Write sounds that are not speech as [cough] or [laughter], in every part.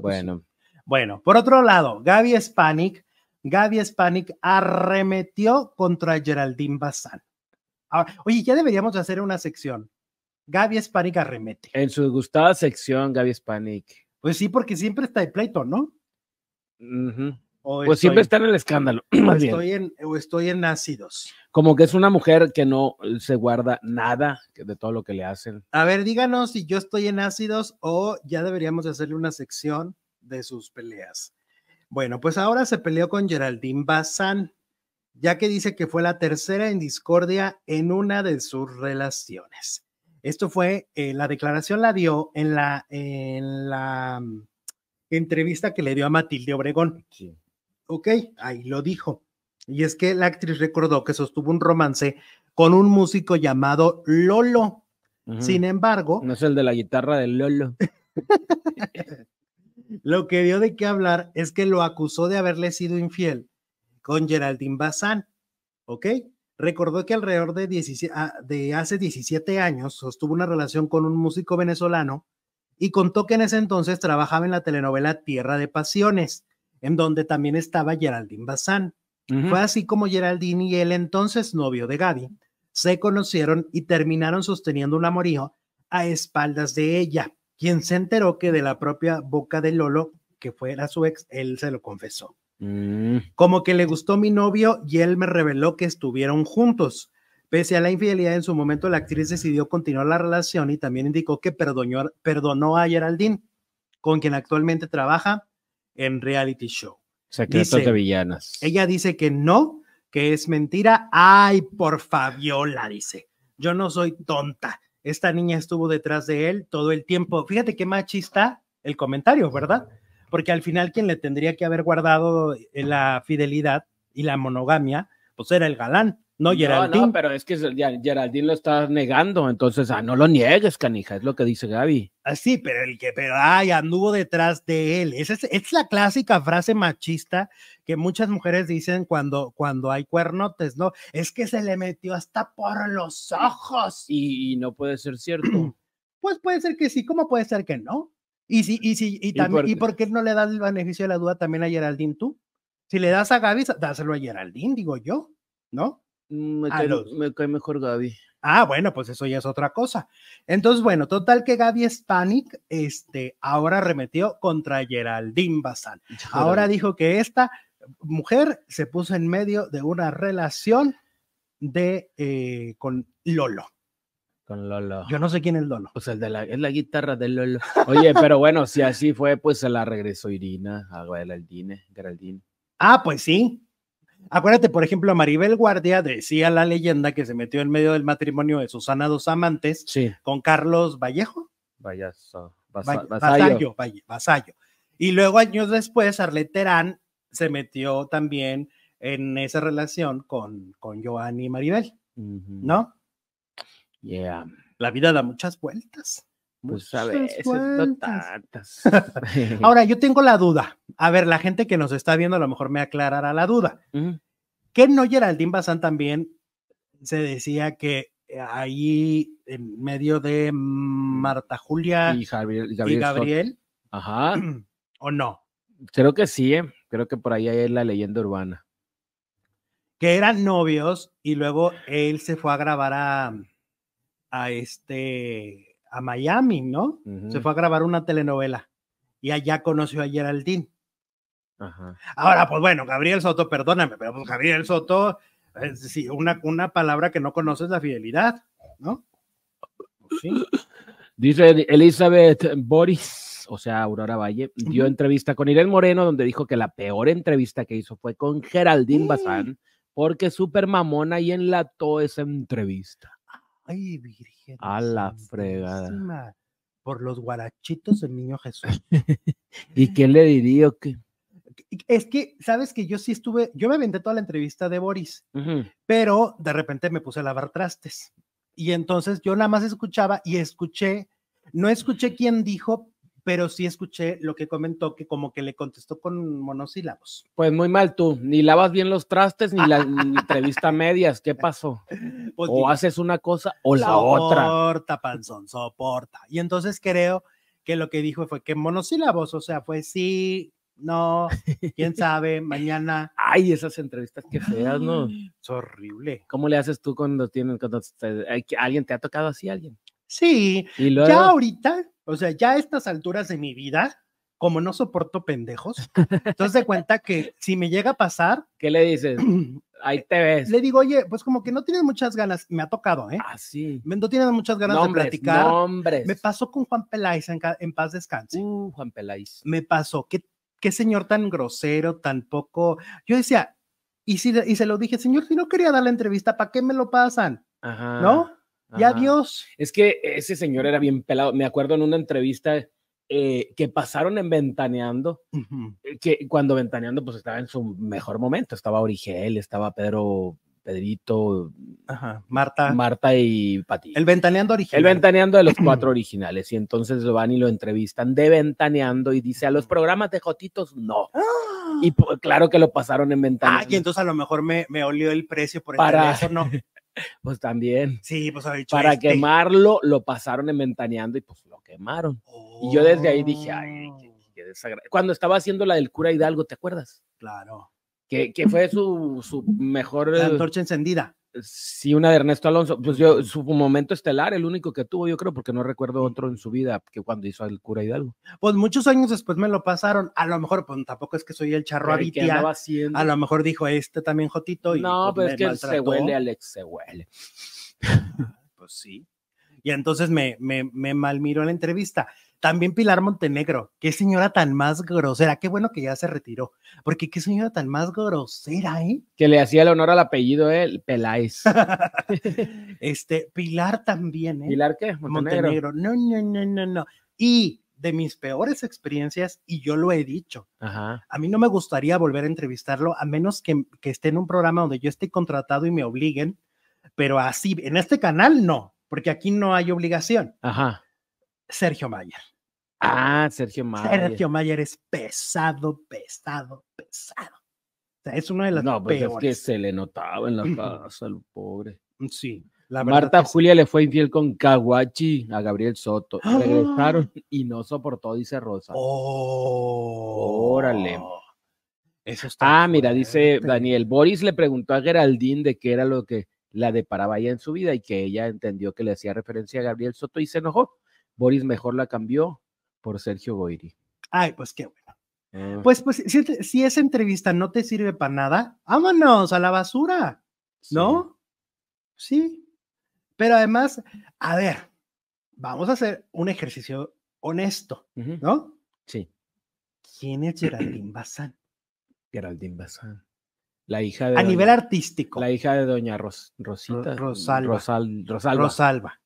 bueno. Bueno, por otro lado, Gaby Spanik, Gaby Spanik arremetió contra Geraldine Bazán. Ah, oye, ya deberíamos hacer una sección. Gaby Spanik arremete. En su gustada sección, Gaby Spanik. Pues sí, porque siempre está el pleito, ¿no? Ajá pues siempre está en el escándalo. [clears throat] estoy En, o estoy en ácidos. Como que es una mujer que no eh, se guarda nada de todo lo que le hacen. A ver, díganos si yo estoy en ácidos o ya deberíamos hacerle una sección de sus peleas. Bueno, pues ahora se peleó con Geraldine Bazán, ya que dice que fue la tercera en discordia en una de sus relaciones. Esto fue, eh, la declaración la dio en la, en la mm, entrevista que le dio a Matilde Obregón. Sí Ok, ahí lo dijo. Y es que la actriz recordó que sostuvo un romance con un músico llamado Lolo. Sin embargo. No es el de la guitarra del Lolo. [laughs] lo que dio de qué hablar es que lo acusó de haberle sido infiel con Geraldine Bazán. ¿Ok? Recordó que alrededor de, ah, de hace 17 años sostuvo una relación con un músico venezolano y contó que en ese entonces trabajaba en la telenovela Tierra de Pasiones en donde también estaba Geraldine Bazán. Fue así como Geraldine y el entonces novio de Gaby se conocieron y terminaron sosteniendo un amorío a espaldas de ella, quien se enteró que de la propia boca de Lolo, que fuera su ex, él se lo confesó. Mm. Como que le gustó mi novio y él me reveló que estuvieron juntos. Pese a la infidelidad en su momento, la actriz decidió continuar la relación y también indicó que perdonó, perdonó a Geraldine, con quien actualmente trabaja en reality show. Secretos de villanas. Ella dice que no, que es mentira. Ay, por Fabiola, dice. Yo no soy tonta. Esta niña estuvo detrás de él todo el tiempo. Fíjate qué machista el comentario, ¿verdad? Porque al final quien le tendría que haber guardado la fidelidad y la monogamia, pues era el galán. No, Geraldine. No, pero es que Geraldine lo está negando, entonces, ah, no lo niegues, canija, es lo que dice Gaby. Ah, sí, pero el que, pero, ay, anduvo detrás de él. Esa es, la clásica frase machista que muchas mujeres dicen cuando, cuando hay cuernotes, ¿no? Es que se le metió hasta por los ojos. Y, no puede ser cierto. [clears throat] pues puede ser que sí, ¿cómo puede ser que no? Y sí, y sí, y también, ¿y por qué no le das el beneficio de la duda también a Geraldine tú? Si le das a Gaby, dáselo a Geraldine, digo yo, ¿no? Mm, me, cae, mejor Gaby. Ah, bueno, pues eso ya es otra cosa. Entonces, bueno, total que Gaby Spanik este, ahora remetió contra Geraldine Bazán. Ahora dijo que esta mujer se puso en medio de una relación de eh, con Lolo. Con Lolo. Yo no sé quién es Lolo. Pues el de la, es la guitarra de Lolo. Oye, pero bueno, si así fue, pues se la regresó Irina a Geraldine. Geraldine. Ah, pues sí. Acuérdate, por ejemplo, a Maribel Guardia decía la leyenda que se metió en medio del matrimonio de Susana Dos Amantes con Carlos Vallejo. Vasallo. Vasallo, Y luego años después, Arlet Terán se metió también en esa relación con, con Joan y Maribel, ¿no? Yeah. La vida da muchas vueltas. Pues [laughs] Ahora, yo tengo la duda. A ver, la gente que nos está viendo a lo mejor me aclarará la duda. ¿Qué Que no Geraldine Bazán también se decía que ahí en medio de Marta Julia y, Gabriel, Ajá. [clears throat] ¿O no? Creo que sí, ¿eh? creo que por ahí hay la leyenda urbana. Que eran novios y luego él se fue a grabar a, a este a Miami, ¿no? Se fue a grabar una telenovela y allá conoció a Geraldine. Ahora, pues bueno, Gabriel Soto, perdóname, pero pues, Gabriel Soto, eh, sí, una, una palabra que no conoces la fidelidad, ¿no? Pues sí. Dice Elizabeth Boris, o sea, Aurora Valle, dio entrevista con Irene Moreno, donde dijo que la peor entrevista que hizo fue con Geraldine mm. Bazán, porque súper mamona y enlató esa entrevista. Ay, Virgen. A la fregada. Por los guarachitos el niño Jesús. [laughs] ¿Y qué le diría o qué? Es que, sabes que yo sí estuve, yo me aventé toda la entrevista de Boris, pero de repente me puse a lavar trastes. Y entonces yo nada más escuchaba y escuché, no escuché quién dijo, pero sí escuché lo que comentó que como que le contestó con monosílabos. Pues muy mal tú, ni lavas bien los trastes ni la entrevista [laughs] medias, ¿qué pasó? Pues o haces una cosa o la otra. Soporta, panzón, soporta. Y entonces creo que lo que dijo fue que monosílabos, o sea, fue sí, no, quién [laughs] sabe, mañana. Ay, esas entrevistas que feas, ¿no? [gasps] Es horrible. ¿Cómo le haces tú cuando tienes, cuando alguien te ha tocado así, alguien? Sí, ya ahorita o sea, ya a estas alturas de mi vida, como no soporto pendejos, entonces de [laughs] cuenta que si me llega a pasar. ¿Qué le dices? [clears throat] Ahí te ves. Le digo, oye, pues como que no tienes muchas ganas, me ha tocado, ¿eh? Ah, sí. No tienes muchas ganas de platicar. Nombres. Me pasó con Juan Peláez en, paz descanse. Uh, Juan Peláez. Me pasó, qué, qué señor tan grosero, tan poco. Yo decía, y, y se lo dije, señor, si no quería dar la entrevista, ¿para qué me lo pasan? Ajá. ¿No? Y adiós. Es que ese señor era bien pelado. Me acuerdo en una entrevista eh, que pasaron en Ventaneando, eh, que cuando Ventaneando pues estaba en su mejor momento, estaba Origel, estaba Pedro, Pedrito, Marta. Marta y Pati. El Ventaneando original. El Ventaneando de los [clears throat] cuatro originales. Y entonces lo van y lo entrevistan de Ventaneando y dice, a los programas de Jotitos, no. ¡Ah! Y pues, claro que lo pasaron en ah, Ventaneando y entonces a lo mejor me, me olió el precio por el no. no [laughs] Pues también. Sí, pues ha dicho Para este quemarlo, lo pasaron en ventaneando y pues lo quemaron. Y yo desde ahí dije, ay, qué, oh. desagradable. Cuando estaba haciendo la del cura Hidalgo, ¿te acuerdas? Claro. Que, fue su, su mejor. La antorcha encendida. Sí, una de Ernesto Alonso, pues yo, su momento estelar, el único que tuvo, yo creo, porque no recuerdo mm. otro en su vida que cuando hizo el cura Hidalgo. Pues muchos años después me lo pasaron, a lo mejor, pues tampoco es que soy el charro habitia, a lo mejor dijo este también Jotito. Y, no, pues, es que se huele, Alex, se huele. [laughs] pues sí. Y entonces me, me, me malmiró la entrevista. También Pilar Montenegro, qué señora tan más grosera, qué bueno que ya se retiró, porque qué señora tan más grosera, ¿eh? Que le hacía el honor al apellido, él, ¿eh? el Peláez. [laughs] este, Pilar también, ¿eh? ¿Pilar qué? Montenegro. No, no, no, no, no. Y de mis peores experiencias, y yo lo he dicho, Ajá. a mí no me gustaría volver a entrevistarlo, a menos que, que esté en un programa donde yo esté contratado y me obliguen, pero así, en este canal no, porque aquí no hay obligación. Ajá. Sergio Mayer. Ah, Sergio Mayer. Sergio Mayer es pesado, pesado, pesado. es una de las no, pues Es que se le notaba en la casa, el pobre. Mm, sí. Marta Julia le fue infiel con Kawachi a Gabriel Soto. Regresaron ¡Ah! y no soportó, dice Rosa. Órale. ¡Oh! Eso está ah, mira, dice Daniel. Boris le preguntó a Geraldine de qué era lo que la deparaba ella en su vida y que ella entendió que le hacía referencia a Gabriel Soto y se enojó. Boris mejor la cambió por Sergio Goiri. Ay, pues qué bueno. Eh. Pues, pues si, esa entrevista no te sirve para nada, vámonos a la basura, ¿no? Sí. Pero además, a ver, vamos a hacer un ejercicio honesto, ¿no? Sí. ¿Quién es Geraldine Bazán? [clears throat] Geraldine Bazán. La hija de. A nivel artístico. La hija de doña Ros, Rosita. Rosalba. Rosalba. Rosalba.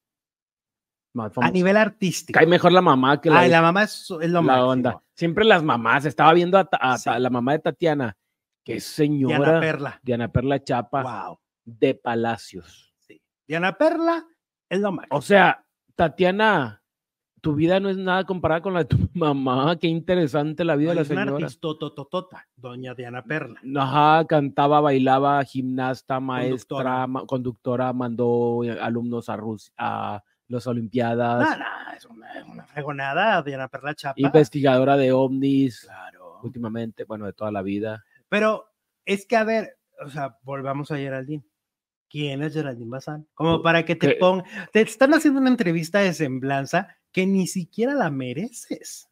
A nivel artístico. Cae mejor la mamá que la. Ay, ah, la mamá es, lo más. La onda. Siempre las mamás. Estaba viendo a, la mamá de Tatiana, que es señora. Diana Perla. Diana Perla Chapa. Wow. De Palacios. Diana Perla es lo más. O sea, Tatiana, tu vida no es nada comparada con la de tu [laughs] mamá. Qué interesante la vida de la señora. Una doña Diana Perla. Ajá, cantaba, bailaba, gimnasta, maestra, conductora, conductora mandó eh, alumnos a Rusia. A, los Olimpiadas. No, no, es una, fregonada, Diana Perla Chapa. Investigadora de ovnis. Claro. Últimamente, bueno, de toda la vida. Pero es que, a ver, o sea, volvamos a Geraldine. ¿Quién es Geraldine Bazán? Como oh, para que te ponga, Te están haciendo una entrevista de semblanza que ni siquiera la mereces.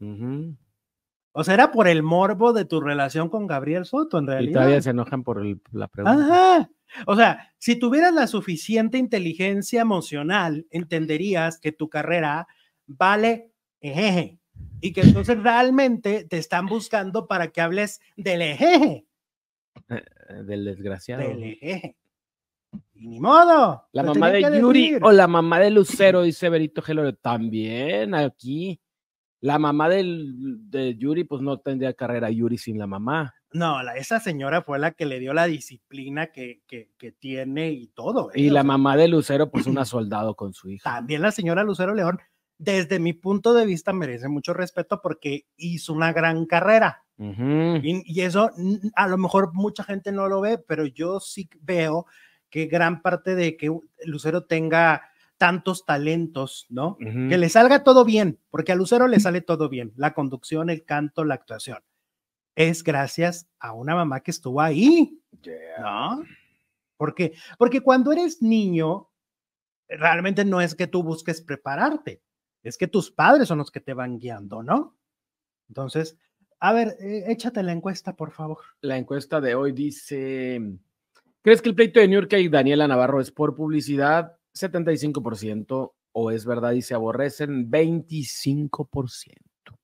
O sea, era por el morbo de tu relación con Gabriel Soto, en realidad. Y todavía se enojan por la pregunta. O sea, si tuvieras la suficiente inteligencia emocional, entenderías que tu carrera vale ejeje. Y que entonces realmente te están buscando para que hables del ejeje. Eh, eh, del desgraciado. Del ejeje. Y ni modo. La mamá de Yuri o la mamá de Lucero, dice Berito Gelore, también aquí. La mamá del, de Yuri, pues no tendría carrera Yuri sin la mamá. No, la, esa señora fue la que le dio la disciplina que, que, tiene y todo. ¿eh? Y la mamá de Lucero, pues una [clears throat] soldado con su hija. También la señora Lucero León, desde mi punto de vista, merece mucho respeto porque hizo una gran carrera. y, y eso a lo mejor mucha gente no lo ve, pero yo sí veo que gran parte de que Lucero tenga tantos talentos, ¿no? Que le salga todo bien, porque a Lucero le sale todo bien, la conducción, el canto, la actuación. Es gracias a una mamá que estuvo ahí, ¿no? Porque, porque cuando eres niño, realmente no es que tú busques prepararte, es que tus padres son los que te van guiando, ¿no? Entonces, a ver, eh, échate la encuesta, por favor. La encuesta de hoy dice, ¿crees que el pleito de New York y Daniela Navarro es por publicidad? 75% o es verdad y se aborrecen 25%.